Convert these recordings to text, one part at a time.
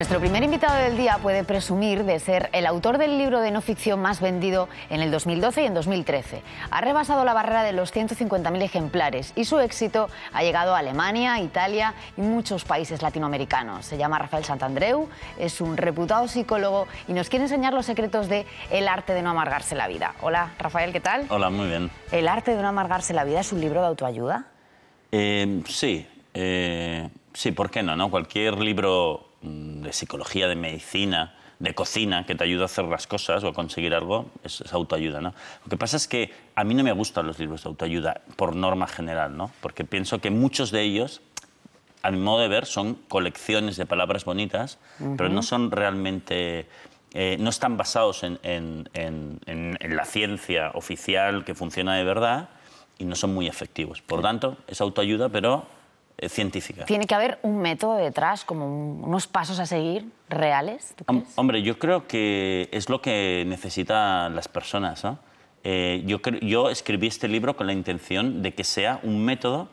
Nuestro primer invitado del día puede presumir de ser el autor del libro de no ficción más vendido en el 2012 y en 2013. Ha rebasado la barrera de los 150.000 ejemplares y su éxito ha llegado a Alemania, Italia y muchos países latinoamericanos. Se llama Rafael Santandreu, es un reputado psicólogo y nos quiere enseñar los secretos de El arte de no amargarse la vida. Hola, Rafael, ¿qué tal? Hola, muy bien. ¿El arte de no amargarse la vida es un libro de autoayuda? Eh, sí, eh, sí, ¿por qué no? no? Cualquier libro Mm, de psicología, de medicina, de cocina, que te ayuda a hacer las cosas o a conseguir algo, es, autoayuda, ¿no? Lo que pasa es que a mí no me gustan los libros de autoayuda, por norma general, ¿no? Porque pienso que muchos de ellos, a mi modo de ver, son colecciones de palabras bonitas, pero no son realmente... Eh, no están basados en, la ciencia oficial que funciona de verdad y no son muy efectivos. Por tanto, es autoayuda, pero eh, científica. ¿Tiene que haber un método detrás, como unos pasos a seguir reales? Hombre, yo creo que es lo que necesitan las personas. ¿no? Eh, yo, escribí este libro con la intención de que sea un método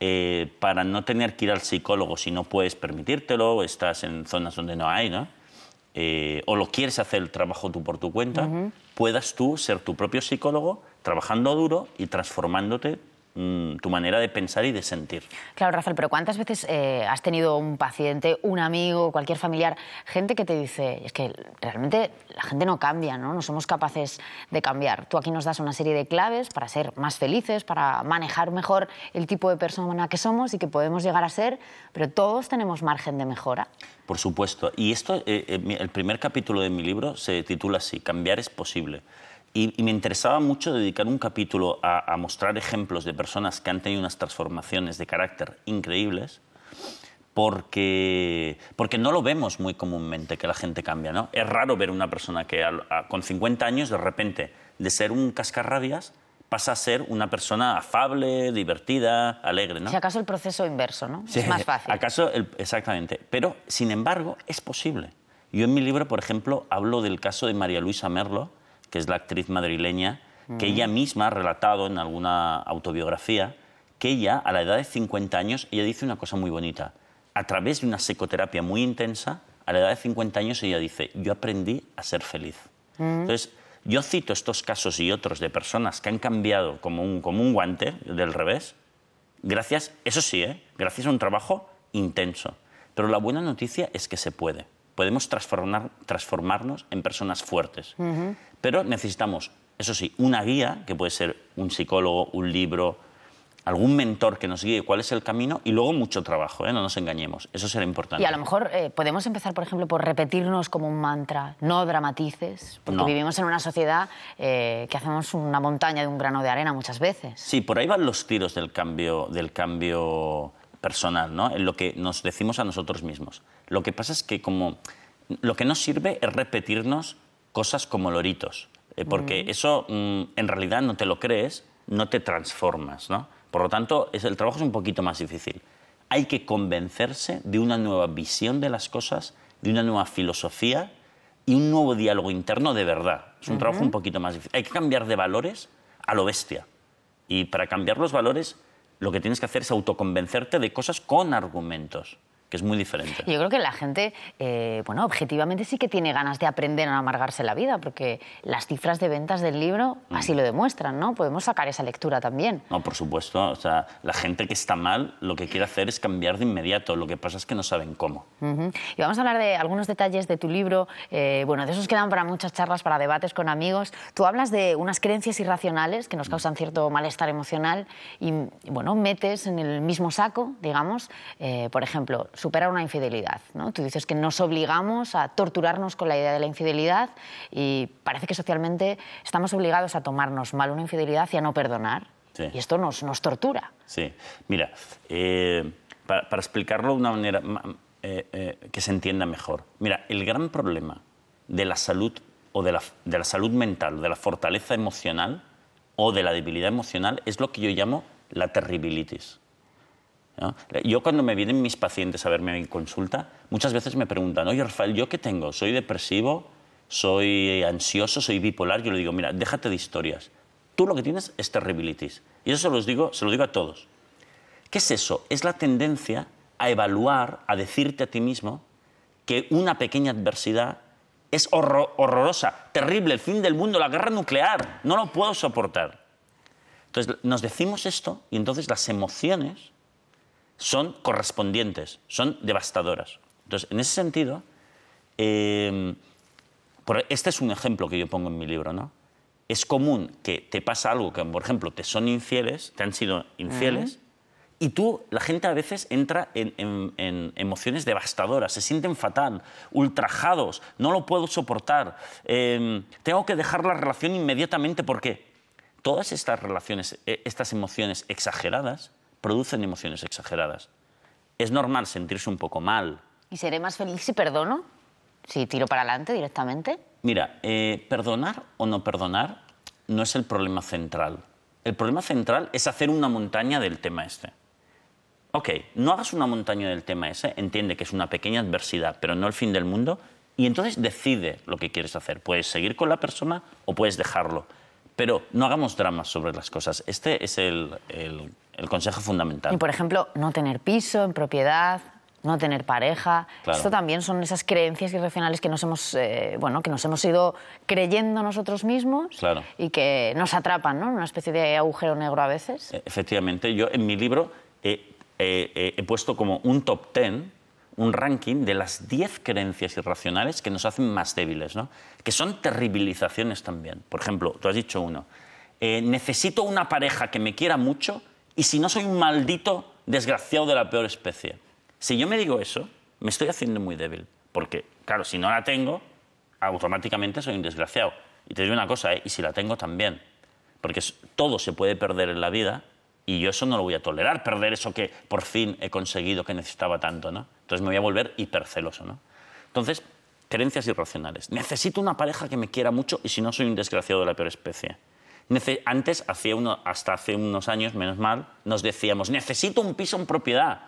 eh, para no tener que ir al psicólogo si no puedes permitírtelo, estás en zonas donde no hay, ¿no? o lo quieres hacer el trabajo tú por tu cuenta, puedas tú ser tu propio psicólogo trabajando duro y transformándote Mm, tu manera de pensar y de sentir. Claro, Rafael, pero ¿cuántas veces eh, has tenido un paciente, un amigo, cualquier familiar, gente que te dice, es que realmente la gente no cambia, ¿no? No somos capaces de cambiar. Tú aquí nos das una serie de claves para ser más felices, para manejar mejor el tipo de persona que somos y que podemos llegar a ser, pero todos tenemos margen de mejora. Por supuesto. Y esto, eh, eh, el primer capítulo de mi libro se titula así, Cambiar es posible. Y, me interesaba mucho dedicar un capítulo a, mostrar ejemplos de personas que han tenido unas transformaciones de carácter increíbles, porque, porque no lo vemos muy comúnmente que la gente cambia. ¿no? Es raro ver una persona que con 50 años de repente de ser un cascarrabias pasa a ser una persona afable, divertida, alegre. ¿no? Si acaso el proceso inverso, ¿no? es más fácil. Acaso exactamente. Pero, sin embargo, es posible. Yo en mi libro, por ejemplo, hablo del caso de María Luisa Merlo, que es la actriz madrileña, que ella misma ha relatado en alguna autobiografía que ella, a la edad de 50 años, ella dice una cosa muy bonita. A través de una psicoterapia muy intensa, a la edad de 50 años ella dice, yo aprendí a ser feliz. Mm. Entonces, yo cito estos casos y otros de personas que han cambiado como un, como guante del revés, gracias, eso sí, ¿eh? gracias a un trabajo intenso. Pero la buena noticia es que se puede podemos transformar, transformarnos en personas fuertes. Pero necesitamos, eso sí, una guía, que puede ser un psicólogo, un libro, algún mentor que nos guíe cuál es el camino y luego mucho trabajo, ¿eh? no nos engañemos, eso será importante. Y a lo mejor eh, podemos empezar, por ejemplo, por repetirnos como un mantra, no dramatices, porque vivimos en una sociedad eh, que hacemos una montaña de un grano de arena muchas veces. Sí, por ahí van los tiros del cambio, del cambio personal, ¿no? en lo que nos decimos a nosotros mismos. Lo que pasa es que como lo que nos sirve es repetirnos cosas como loritos, eh, porque eso mm, en realidad no te lo crees, no te transformas. ¿no? Por lo tanto, el trabajo es un poquito más difícil. Hay que convencerse de una nueva visión de las cosas, de una nueva filosofía y un nuevo diálogo interno de verdad. Es un trabajo un poquito más difícil. Hay que cambiar de valores a lo bestia. Y para cambiar los valores lo que tienes que hacer es autoconvencerte de cosas con argumentos que es muy diferente. Yo creo que la gente, eh, bueno, objetivamente sí que tiene ganas de aprender a amargarse la vida, porque las cifras de ventas del libro mm. así lo demuestran, ¿no? Podemos sacar esa lectura también. No, por supuesto. O sea, la gente que está mal lo que quiere hacer es cambiar de inmediato. Lo que pasa es que no saben cómo. Y vamos a hablar de algunos detalles de tu libro. Eh, bueno, de esos quedan para muchas charlas, para debates con amigos. Tú hablas de unas creencias irracionales que nos mm. causan cierto malestar emocional y, bueno, metes en el mismo saco, digamos, eh, por ejemplo, superar una infidelidad. Tú dices que nos obligamos a torturarnos con la idea de la infidelidad y parece que socialmente estamos obligados a tomarnos mal una infidelidad y a no perdonar. Y esto nos, tortura. Sí, mira, eh, para, explicarlo de una manera eh, eh, que se entienda mejor. Mira, el gran problema de la salud o de la salud mental, de la fortaleza emocional o de la debilidad emocional es lo que yo llamo la terribilitis. Yo cuando me vienen mis pacientes a verme en consulta, muchas veces me preguntan, oye Rafael, ¿yo qué tengo? ¿Soy depresivo? ¿Soy ansioso? ¿Soy bipolar? Yo le digo, mira, déjate de historias. Tú lo que tienes es terribilitis. Y eso se, los digo, se lo digo a todos. ¿Qué es eso? Es la tendencia a evaluar, a decirte a ti mismo que una pequeña adversidad es horrorosa, terrible, el fin del mundo, la guerra nuclear, no lo puedo soportar. Entonces nos decimos esto y entonces las emociones son correspondientes, son devastadoras. Entonces, en ese sentido, em, este es un ejemplo que yo pongo en mi libro, ¿no? Es común que te pasa algo que, por ejemplo, te son infieles, te han sido infieles, y tú, la gente a veces entra en, emociones devastadoras, se sienten fatal, ultrajados, no lo puedo soportar, em, tengo que dejar la relación inmediatamente porque todas estas relaciones, e, estas emociones exageradas, producen emociones exageradas. Es normal sentirse un poco mal. ¿Y seré más feliz si perdono? ¿Si tiro para adelante directamente? Mira, eh, perdonar o no perdonar no es el problema central. El problema central es hacer una montaña del tema este. Ok, no hagas una montaña del tema ese, entiende que es una pequeña adversidad, pero no el fin del mundo, y entonces decide lo que quieres hacer. Puedes seguir con la persona o puedes dejarlo. Pero no hagamos dramas sobre las cosas. Este es el, consejo fundamental. Y, por ejemplo, no tener piso en propiedad, no tener pareja. Esto también son esas creencias irracionales que nos hemos, eh, que nos hemos ido creyendo nosotros mismos y que nos atrapan, ¿no? Una especie de agujero negro a veces. E-, efectivamente, yo en mi libro he, he puesto como un top ten un ranking de las 10 creencias irracionales que nos hacen más débiles, ¿no? que son terribilizaciones también. Por ejemplo, tú has dicho uno, eh, necesito una pareja que me quiera mucho y si no soy un maldito desgraciado de la peor especie. Si yo me digo eso, me estoy haciendo muy débil, porque, claro, si no la tengo, automáticamente soy un desgraciado. Y te digo una cosa, ¿eh? y si la tengo también, porque todo se puede perder en la vida y yo eso no lo voy a tolerar, perder eso que por fin he conseguido, que necesitaba tanto, ¿no? Entonces me voy a volver hiperceloso, ¿no? Entonces, creencias irracionales. Necesito una pareja que me quiera mucho y si no soy un desgraciado de la peor especie. Antes, hacía uno, hasta hace unos años, menos mal, nos decíamos, necesito un piso en propiedad.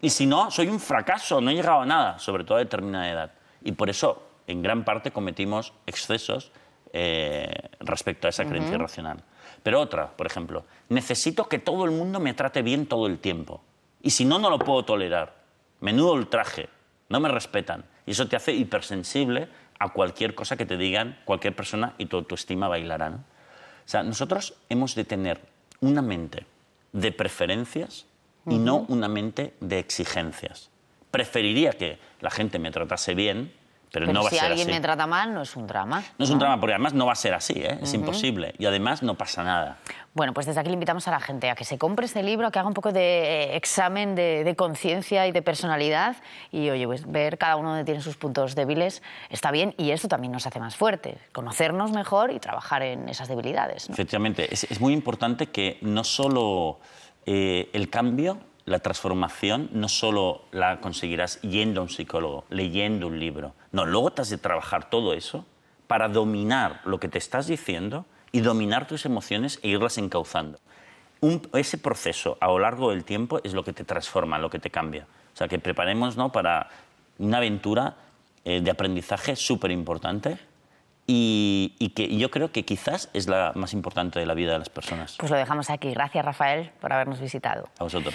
Y si no, soy un fracaso, no he llegado a nada, sobre todo a determinada edad. Y por eso, en gran parte, cometimos excesos eh, respecto a esa creencia irracional. Pero otra, por ejemplo, necesito que todo el mundo me trate bien todo el tiempo. Y si no, no lo puedo tolerar. Menudo ultraje, no me respetan. Y eso te hace hipersensible a cualquier cosa que te digan cualquier persona y tu autoestima bailará. O sea, nosotros hemos de tener una mente de preferencias y no una mente de exigencias. Preferiría que la gente me tratase bien pero, no va a ser alguien me trata mal, no es un drama. No, es un drama, porque además no va a ser así, ¿eh? es imposible. Y además no pasa nada. Bueno, pues desde aquí le invitamos a la gente a que se compre este libro, a que haga un poco de eh, examen de, conciencia y de personalidad. Y oye, pues ver cada uno donde tiene sus puntos débiles está bien y eso también nos hace más fuertes. Conocernos mejor y trabajar en esas debilidades. Efectivamente, es, muy importante que no solo eh, el cambio la transformación no solo la conseguirás yendo a un psicólogo, leyendo un libro. No, luego te has de trabajar todo eso para dominar lo que te estás diciendo y dominar tus emociones e irlas encauzando. ese proceso a lo largo del tiempo es lo que te transforma, lo que te cambia. O sea, que preparemos para una aventura eh, de aprendizaje súper importante y, que yo creo que quizás es la más importante de la vida de las personas. Pues lo dejamos aquí. Gracias, Rafael, por habernos visitado. A vosotros.